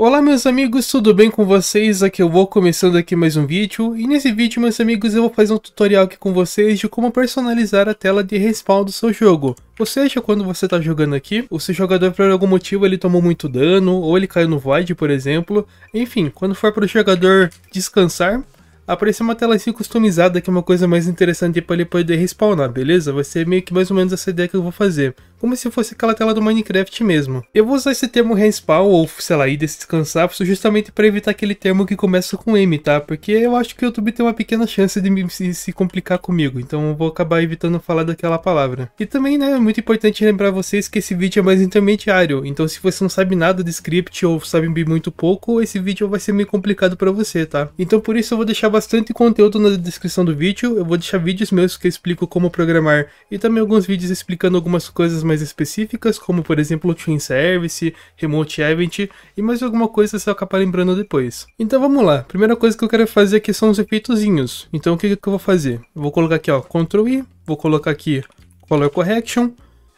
Olá meus amigos, tudo bem com vocês? Aqui eu é vou começando aqui mais um vídeo e nesse vídeo meus amigos eu vou fazer um tutorial aqui com vocês de como personalizar a tela de respawn do seu jogo. Ou seja, quando você está jogando aqui, o seu jogador por algum motivo ele tomou muito dano ou ele caiu no void por exemplo. Enfim, quando for para o jogador descansar, aparecer uma tela assim customizada que é uma coisa mais interessante para ele poder respawnar, beleza? Vai ser meio que mais ou menos essa ideia que eu vou fazer como se fosse aquela tela do Minecraft mesmo. Eu vou usar esse termo respawn ou, sei lá, ir descansar justamente para evitar aquele termo que começa com M, tá? Porque eu acho que o YouTube tem uma pequena chance de me, se, complicar comigo, então eu vou acabar evitando falar daquela palavra. E também, né, é muito importante lembrar vocês que esse vídeo é mais intermediário, então se você não sabe nada de script ou sabe muito pouco, esse vídeo vai ser meio complicado para você, tá? Então por isso eu vou deixar bastante conteúdo na descrição do vídeo, eu vou deixar vídeos meus que eu explico como programar e também alguns vídeos explicando algumas coisas mais específicas, como por exemplo Twin Service, Remote Event e mais alguma coisa se eu acabar lembrando depois. Então vamos lá, primeira coisa que eu quero fazer aqui são os efeitozinhos. Então o que, que eu vou fazer? vou colocar aqui ó, Ctrl I, vou colocar aqui Color Correction,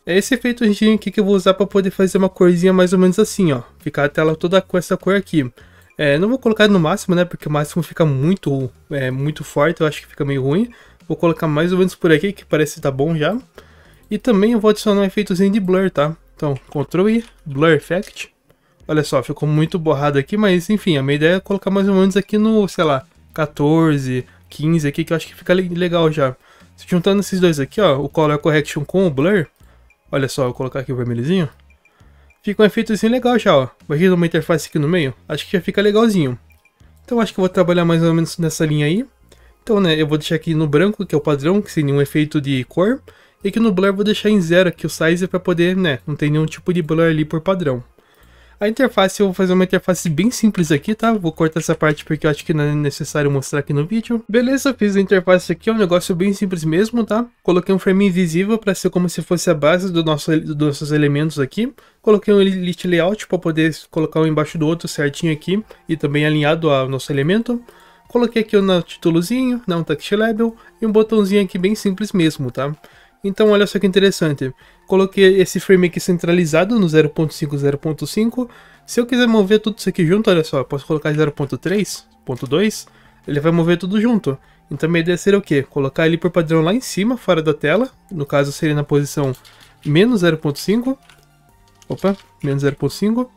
é esse efeito aqui que eu vou usar para poder fazer uma corzinha mais ou menos assim, ó. Ficar a tela toda com essa cor aqui. É, não vou colocar no máximo, né? Porque o máximo fica muito, é, muito forte, eu acho que fica meio ruim. Vou colocar mais ou menos por aqui, que parece que tá bom já. E também eu vou adicionar um efeitozinho de blur, tá? Então, Ctrl I, Blur Effect. Olha só, ficou muito borrado aqui, mas enfim, a minha ideia é colocar mais ou menos aqui no, sei lá, 14, 15 aqui, que eu acho que fica legal já. Se juntando esses dois aqui, ó, o Color Correction com o Blur, olha só, vou colocar aqui o vermelhozinho, fica um efeito assim legal já, ó. Imagina uma interface aqui no meio, acho que já fica legalzinho. Então acho que eu vou trabalhar mais ou menos nessa linha aí. Então, né, eu vou deixar aqui no branco, que é o padrão, que sem nenhum efeito de cor e que no blur vou deixar em zero aqui o size para poder, né, não tem nenhum tipo de blur ali por padrão. A interface, eu vou fazer uma interface bem simples aqui, tá? Vou cortar essa parte porque eu acho que não é necessário mostrar aqui no vídeo. Beleza, fiz a interface aqui, é um negócio bem simples mesmo, tá? Coloquei um frame invisível para ser como se fosse a base do nosso, dos nossos elementos aqui. Coloquei um elite layout para poder colocar um embaixo do outro certinho aqui e também alinhado ao nosso elemento. Coloquei aqui o um títulozinho, não text label e um botãozinho aqui bem simples mesmo, tá? Então olha só que interessante, coloquei esse frame aqui centralizado no 0.5, 0.5, se eu quiser mover tudo isso aqui junto, olha só, posso colocar 0.3, 0.2, ele vai mover tudo junto. Então minha ideia seria o quê? Colocar ele por padrão lá em cima, fora da tela, no caso seria na posição menos 0.5, opa, menos 0.5,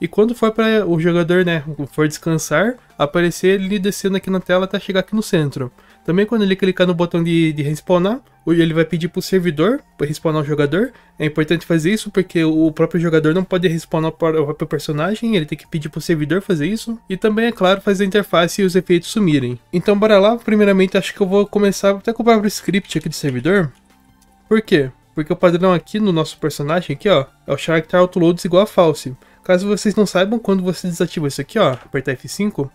e quando for para o jogador, né, for descansar, aparecer ele descendo aqui na tela até chegar aqui no centro. Também quando ele clicar no botão de, de respawnar, ele vai pedir para o servidor para respawnar o jogador. É importante fazer isso porque o próprio jogador não pode respawnar o próprio personagem, ele tem que pedir para o servidor fazer isso. E também, é claro, fazer a interface e os efeitos sumirem. Então bora lá, primeiramente acho que eu vou começar até com o próprio script aqui do servidor. Por quê? Porque o padrão aqui no nosso personagem aqui, ó, é o character autoloads igual a false. Caso vocês não saibam, quando você desativa isso aqui, ó, apertar F5,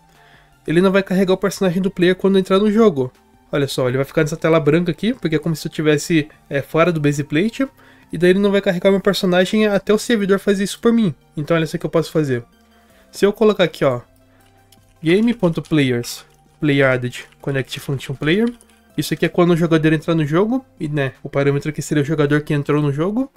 ele não vai carregar o personagem do player quando entrar no jogo. Olha só, ele vai ficar nessa tela branca aqui, porque é como se eu estivesse é, fora do base plate, e daí ele não vai carregar meu personagem até o servidor fazer isso por mim. Então olha só o que eu posso fazer. Se eu colocar aqui, ó, game.players, player added, connect function player, isso aqui é quando o jogador entrar no jogo, e né, o parâmetro aqui seria o jogador que entrou no jogo,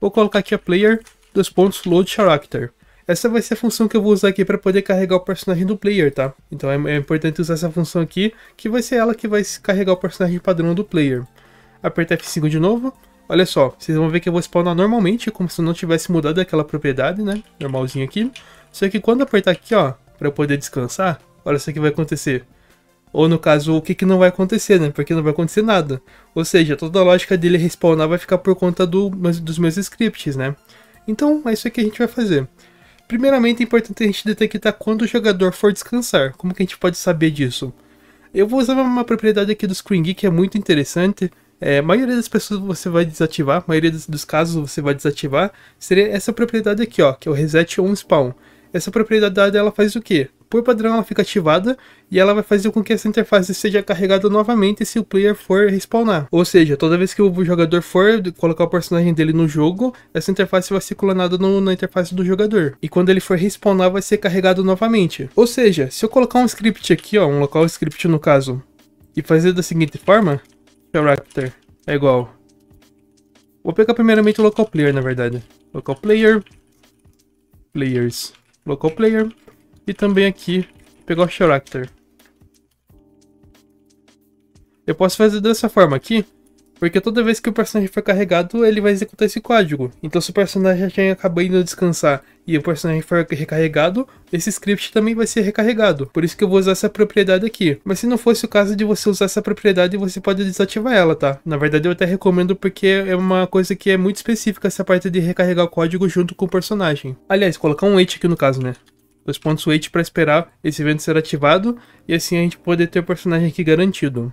vou colocar aqui a player, dois pontos, load character. Essa vai ser a função que eu vou usar aqui para poder carregar o personagem do player, tá? Então é, é importante usar essa função aqui, que vai ser ela que vai carregar o personagem padrão do player. Apertar F5 de novo. Olha só, vocês vão ver que eu vou spawnar normalmente, como se eu não tivesse mudado aquela propriedade, né? Normalzinho aqui. Só que quando apertar aqui, ó, para eu poder descansar, olha só o que vai acontecer. Ou no caso, o que, que não vai acontecer, né? Porque não vai acontecer nada. Ou seja, toda a lógica dele respawnar vai ficar por conta do, dos meus scripts, né? Então, é isso que a gente vai fazer. Primeiramente, é importante a gente detectar quando o jogador for descansar. Como que a gente pode saber disso? Eu vou usar uma propriedade aqui do Screen Geek que é muito interessante. É, a maioria das pessoas você vai desativar, a maioria dos, casos você vai desativar. Seria essa propriedade aqui, ó, que é o Reset On Spawn. Essa propriedade ela faz o quê? por padrão ela fica ativada e ela vai fazer com que essa interface seja carregada novamente se o player for respawnar. Ou seja, toda vez que o jogador for colocar o personagem dele no jogo, essa interface vai ser clonada no, na interface do jogador. E quando ele for respawnar, vai ser carregado novamente. Ou seja, se eu colocar um script aqui, ó, um local script no caso, e fazer da seguinte forma, character é igual. Vou pegar primeiramente o local player, na verdade. Local player, players, local player e também aqui pegar o Character. Eu posso fazer dessa forma aqui, porque toda vez que o personagem for carregado, ele vai executar esse código. Então se o personagem já acabado de descansar e o personagem for recarregado, esse script também vai ser recarregado. Por isso que eu vou usar essa propriedade aqui. Mas se não fosse o caso de você usar essa propriedade, você pode desativar ela, tá? Na verdade eu até recomendo porque é uma coisa que é muito específica essa parte de recarregar o código junto com o personagem. Aliás, colocar um wait aqui no caso, né? dois pontos wait para esperar esse evento ser ativado e assim a gente poder ter o personagem aqui garantido.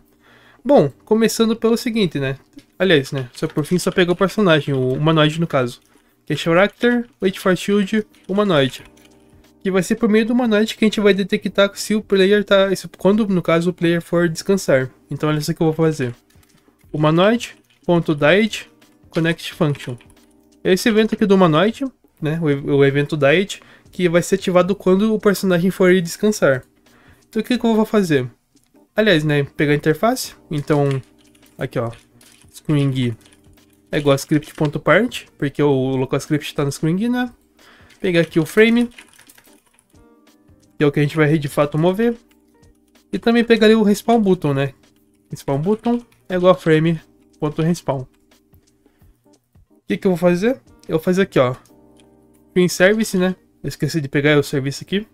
Bom, começando pelo seguinte, né? Aliás, né? Só por fim só pegou o personagem, o humanoide no caso. Que é Character, Wait for Shield, Humanoide. Que vai ser por meio do humanoide que a gente vai detectar se o player tá. Quando, no caso, o player for descansar. Então olha só que eu vou fazer. Humanoide.diet connect function. Esse evento aqui do humanoide, né? O, o evento diet que vai ser ativado quando o personagem for ir descansar. Então o que, que eu vou fazer? Aliás, né, pegar a interface, então aqui ó, string é igual a script.part, porque o local script está no string, né? Pegar aqui o frame, que é o que a gente vai de fato mover. E também pegar o respawn button, né? Respawn button é igual a frame.respawn. O que, que eu vou fazer? Eu vou fazer aqui, ó. Screen service, né? Eu esqueci de pegar o serviço aqui.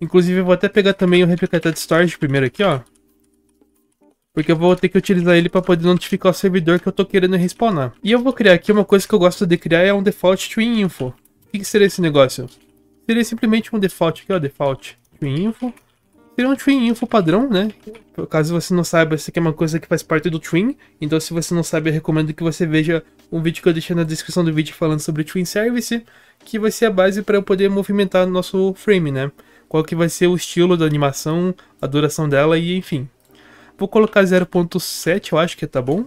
Inclusive, eu vou até pegar também o replicator de storage primeiro aqui, ó. Porque eu vou ter que utilizar ele para poder notificar o servidor que eu tô querendo respawnar. E eu vou criar aqui uma coisa que eu gosto de criar, é um default twin info. O que, que seria esse negócio? Seria simplesmente um default aqui, ó, default twin info. Seria um twin Info padrão, né? Caso você não saiba, isso aqui é uma coisa que faz parte do twin. Então, se você não sabe, eu recomendo que você veja um vídeo que eu deixei na descrição do vídeo falando sobre twin Service, que vai ser a base para eu poder movimentar nosso frame, né? Qual que vai ser o estilo da animação, a duração dela e enfim. Vou colocar 0.7, eu acho que tá bom.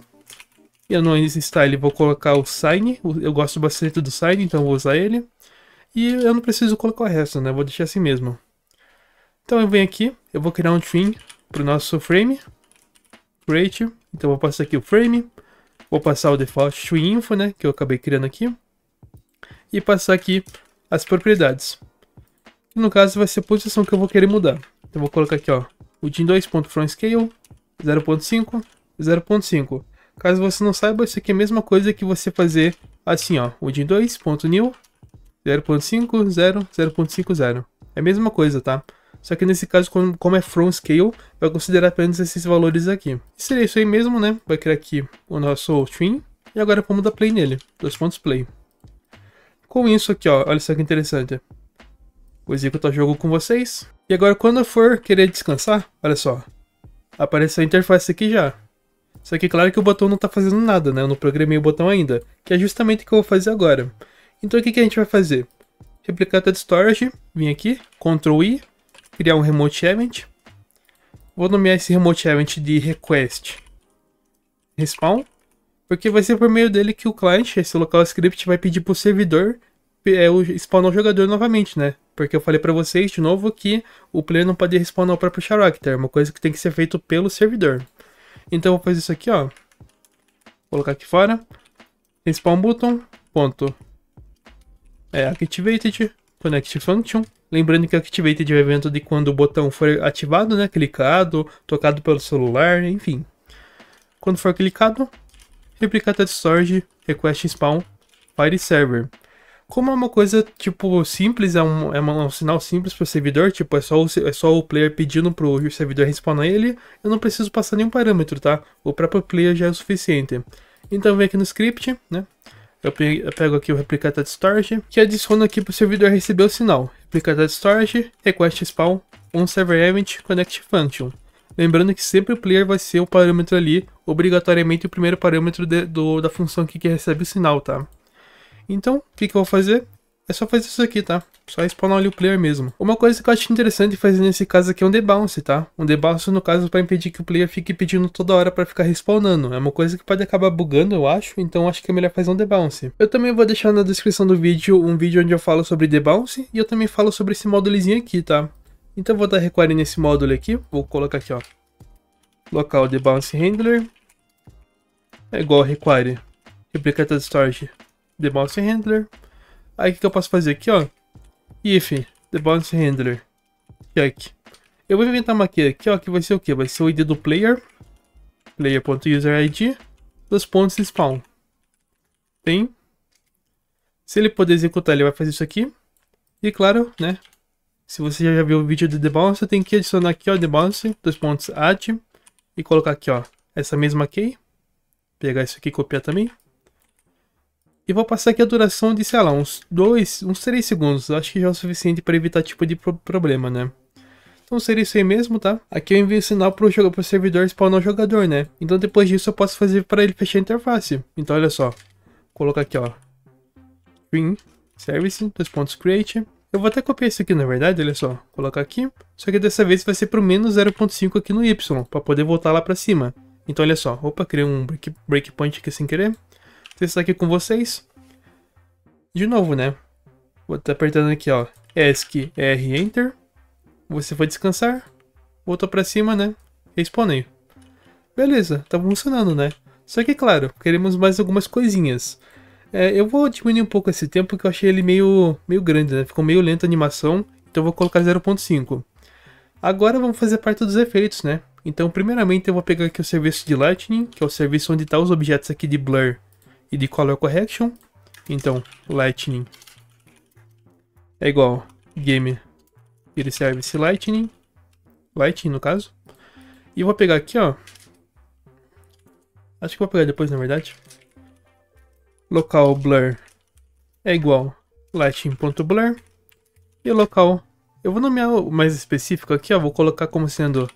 E no style vou colocar o sign, eu gosto bastante do sign, então vou usar ele. E eu não preciso colocar o resto, né? Vou deixar assim mesmo. Então eu venho aqui, eu vou criar um trim para o nosso frame. Create. Então eu vou passar aqui o frame. Vou passar o default trim info, né? Que eu acabei criando aqui. E passar aqui as propriedades. no caso vai ser a posição que eu vou querer mudar. Então eu vou colocar aqui, ó. O DIN 2.FromScale 0.5, 0.5. Caso você não saiba, isso aqui é a mesma coisa que você fazer assim, ó. O DIN 2.New 0.5, 0, 0.50. É a mesma coisa, tá? Só que nesse caso, como é from scale, vai considerar apenas esses valores aqui. E seria isso aí mesmo, né? Vai criar aqui o nosso string. E agora vamos dar play nele. Dois pontos play. Com isso aqui, ó, olha só que interessante. Vou executar o jogo com vocês. E agora quando eu for querer descansar, olha só. Apareceu a interface aqui já. Só que claro que o botão não está fazendo nada, né? Eu não programei o botão ainda. Que é justamente o que eu vou fazer agora. Então o que, que a gente vai fazer? Replicar todo storage, vim aqui, Ctrl I, criar um remote event. Vou nomear esse remote event de request respawn, porque vai ser por meio dele que o client, esse local script, vai pedir para o servidor é, o, spawnar o jogador novamente, né? Porque eu falei para vocês de novo que o player não pode respawnar o próprio character, é uma coisa que tem que ser feito pelo servidor. Então vou fazer isso aqui, ó. Vou colocar aqui fora. Respawn button, ponto. É activated, connect function, Lembrando que o Activated é o evento de quando o botão for ativado, né? Clicado, tocado pelo celular, enfim. Quando for clicado, Replicata de Storage, Request Spawn, Fire Server. Como é uma coisa, tipo, simples, é um, é um sinal simples para o servidor, tipo, é só o, é só o player pedindo para o servidor respawnar ele, eu não preciso passar nenhum parâmetro, tá? O próprio player já é o suficiente. Então vem aqui no script, né? Eu pego aqui o Replicata storage que adiciono aqui para o servidor receber o sinal. Replicata storage Request Spawn, event Connect Function. Lembrando que sempre o player vai ser o parâmetro ali, obrigatoriamente o primeiro parâmetro de, do, da função que, que recebe o sinal, tá? Então, o que, que eu vou fazer? É só fazer isso aqui, tá? Só spawnar ali o player mesmo. Uma coisa que eu acho interessante fazer nesse caso aqui é um debounce, tá? Um debounce no caso, para impedir que o player fique pedindo toda hora para ficar respawnando. É uma coisa que pode acabar bugando, eu acho, então acho que é melhor fazer um debounce. Eu também vou deixar na descrição do vídeo um vídeo onde eu falo sobre debounce e eu também falo sobre esse módulozinho aqui, tá? Então vou dar require nesse módulo aqui, vou colocar aqui, ó. Local debounce handler. É igual require. Replicator storage Debounce handler. Aí o que, que eu posso fazer aqui, ó? If the bounce handler check. Eu vou inventar uma key aqui, ó, que vai ser o que? Vai ser o ID do player, player.userid, dos pontos spawn. Tem. Se ele poder executar, ele vai fazer isso aqui. E claro, né? Se você já viu o vídeo do The Bounce, tem que adicionar aqui, ó, The dois pontos add, e colocar aqui, ó, essa mesma key. Pegar isso aqui e copiar também. E vou passar aqui a duração de, sei lá, uns 2, uns 3 segundos. Acho que já é o suficiente para evitar tipo de pro problema, né? Então seria isso aí mesmo, tá? Aqui eu envio o sinal pro, jogo, pro servidor spawnar o jogador, né? Então depois disso eu posso fazer para ele fechar a interface. Então olha só. Vou colocar aqui, ó. Green service, dois pontos create. Eu vou até copiar isso aqui, na verdade, olha só. Vou colocar aqui. Só que dessa vez vai ser pro menos 0.5 aqui no Y, para poder voltar lá para cima. Então olha só. Opa, criei um breakpoint aqui sem querer ter isso aqui com vocês. De novo, né? Vou estar tá apertando aqui, ó. ESC, R, Enter. Você vai descansar. Voltou para cima, né? Respondeu. Beleza, tá funcionando, né? Só que, claro, queremos mais algumas coisinhas. É, eu vou diminuir um pouco esse tempo, que eu achei ele meio, meio grande, né? Ficou meio lenta a animação, então eu vou colocar 0.5. Agora vamos fazer parte dos efeitos, né? Então, primeiramente, eu vou pegar aqui o serviço de Lightning, que é o serviço onde está os objetos aqui de Blur e de color correction. Então, lightning é igual game ele serve esse lightning, lightning no caso. E vou pegar aqui, ó. Acho que vou pegar depois, na verdade. Local blur é igual lightning.blur e local. Eu vou nomear o mais específico aqui, ó. Vou colocar como sendo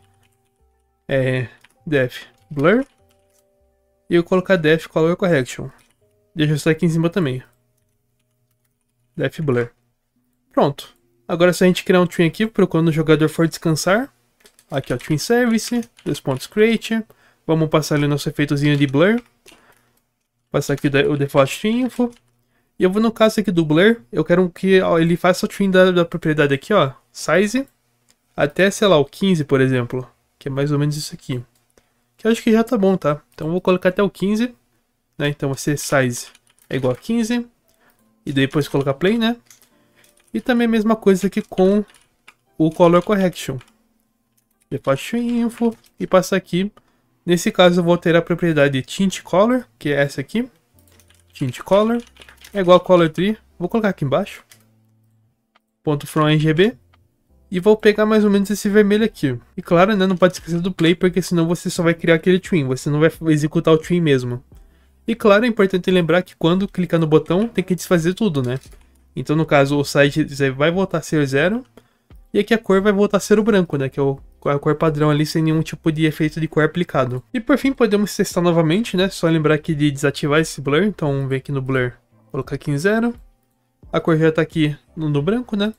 é, def blur e eu colocar def color correction. Deixa isso aqui em cima também. Death Blur. Pronto. Agora se a gente criar um twin aqui, procurando o jogador for descansar. Aqui ó, twin service, dois pontos create. Vamos passar ali nosso efeitozinho de blur. Passar aqui o default twin info. E eu vou no caso aqui do blur, eu quero que ele faça o twin da, da propriedade aqui ó, size, até sei lá, o 15 por exemplo. Que é mais ou menos isso aqui. Que eu acho que já tá bom, tá? Então eu vou colocar até o 15. Né? Então vai ser size é igual a 15. E depois colocar play, né? E também a mesma coisa aqui com o color correction. Eu faço info e passa aqui. Nesse caso eu vou alterar a propriedade tint color, que é essa aqui. Tint color é igual a color tree. Vou colocar aqui embaixo. Ponto from RGB. E vou pegar mais ou menos esse vermelho aqui. E claro, né, não pode esquecer do play, porque senão você só vai criar aquele twin Você não vai executar o twin mesmo. E claro, é importante lembrar que quando clicar no botão tem que desfazer tudo, né? Então no caso o site vai voltar a ser zero e aqui a cor vai voltar a ser o branco, né? Que é o a cor padrão ali sem nenhum tipo de efeito de cor aplicado. E por fim podemos testar novamente, né? Só lembrar aqui de desativar esse blur, então vem aqui no blur, colocar aqui em zero. A cor já tá aqui no branco, né?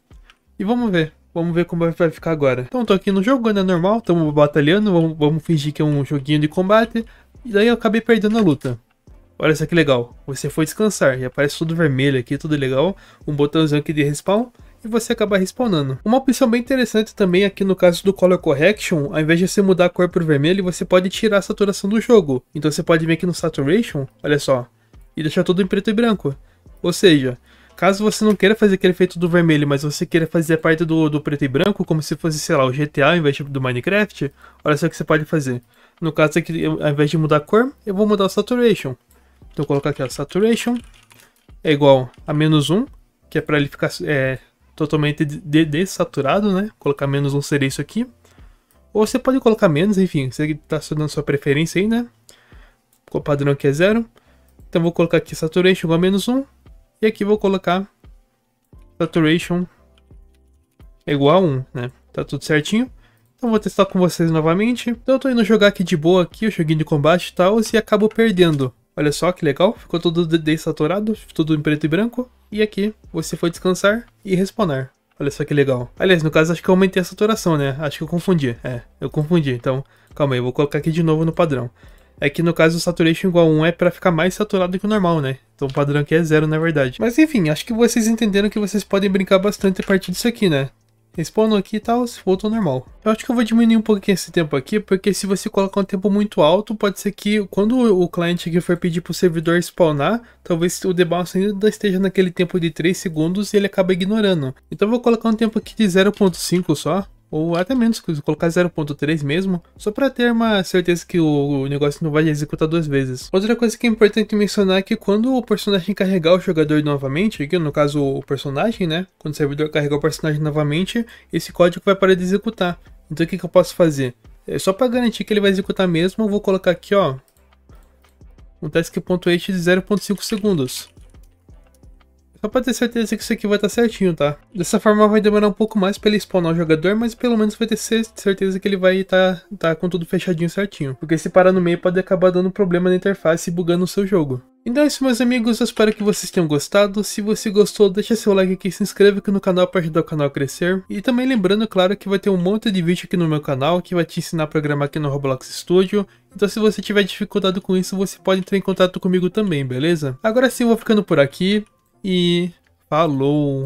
E vamos ver. Vamos ver como vai ficar agora. Então tô aqui no jogo, né? Normal, estamos batalhando, vamos, vamos fingir que é um joguinho de combate. E daí eu acabei perdendo a luta. Olha só que legal. Você foi descansar e aparece tudo vermelho aqui, tudo legal. Um botãozinho aqui de respawn e você acaba respawnando. Uma opção bem interessante também aqui no caso do Color Correction, ao invés de você mudar a cor para o vermelho, você pode tirar a saturação do jogo. Então você pode vir aqui no Saturation, olha só, e deixar tudo em preto e branco. Ou seja, caso você não queira fazer aquele efeito do vermelho, mas você queira fazer a parte do, do preto e branco, como se fosse, sei lá, o GTA ao invés do Minecraft, olha só o que você pode fazer. No caso aqui, ao invés de mudar a cor, eu vou mudar o Saturation. Então eu colocar aqui, a saturation é igual a menos 1, que é para ele ficar é, totalmente desaturado né? Colocar menos 1 seria isso aqui. Ou você pode colocar menos, enfim, você está estudando sua preferência aí, né? O padrão aqui é zero. Então vou colocar aqui saturation igual a menos 1. E aqui vou colocar saturation igual a 1, né? Tá tudo certinho. Então vou testar com vocês novamente. Então eu tô indo jogar aqui de boa aqui, o joguinho de combate e tal, e acabo perdendo. Olha só que legal, ficou tudo desaturado, tudo em preto e branco. E aqui, você foi descansar e respawnar. Olha só que legal. Aliás, no caso, acho que eu aumentei a saturação, né? Acho que eu confundi. É, eu confundi. Então, calma aí, eu vou colocar aqui de novo no padrão. É que no caso o saturation igual a 1 é para ficar mais saturado que o normal, né? Então o padrão aqui é zero na verdade. Mas enfim, acho que vocês entenderam que vocês podem brincar bastante a partir disso aqui, né? Spawn aqui e tal, se voltou normal. Eu acho que eu vou diminuir um pouquinho esse tempo aqui, porque se você colocar um tempo muito alto, pode ser que quando o cliente aqui for pedir para o servidor spawnar, talvez o debounce ainda esteja naquele tempo de 3 segundos e ele acaba ignorando. Então eu vou colocar um tempo aqui de 0.5 só, ou até menos, colocar 0.3 mesmo, só para ter uma certeza que o negócio não vai executar duas vezes. Outra coisa que é importante mencionar é que quando o personagem carregar o jogador novamente, aqui no caso o personagem, né? Quando o servidor carregar o personagem novamente, esse código vai parar de executar. Então o que, que eu posso fazer? É só para garantir que ele vai executar mesmo, eu vou colocar aqui, ó, um task.h de 0.5 segundos. Só pra ter certeza que isso aqui vai estar tá certinho, tá? Dessa forma vai demorar um pouco mais pra ele spawnar o jogador, mas pelo menos vai ter certeza que ele vai estar tá, tá, com tudo fechadinho certinho. Porque se parar no meio pode acabar dando problema na interface e bugando o seu jogo. Então é isso meus amigos, eu espero que vocês tenham gostado, se você gostou deixa seu like aqui, se inscreve aqui no canal para ajudar o canal a crescer, e também lembrando claro que vai ter um monte de vídeo aqui no meu canal que vai te ensinar a programar aqui no Roblox Studio, então se você tiver dificuldade com isso você pode entrar em contato comigo também, beleza? Agora sim eu vou ficando por aqui, e falou!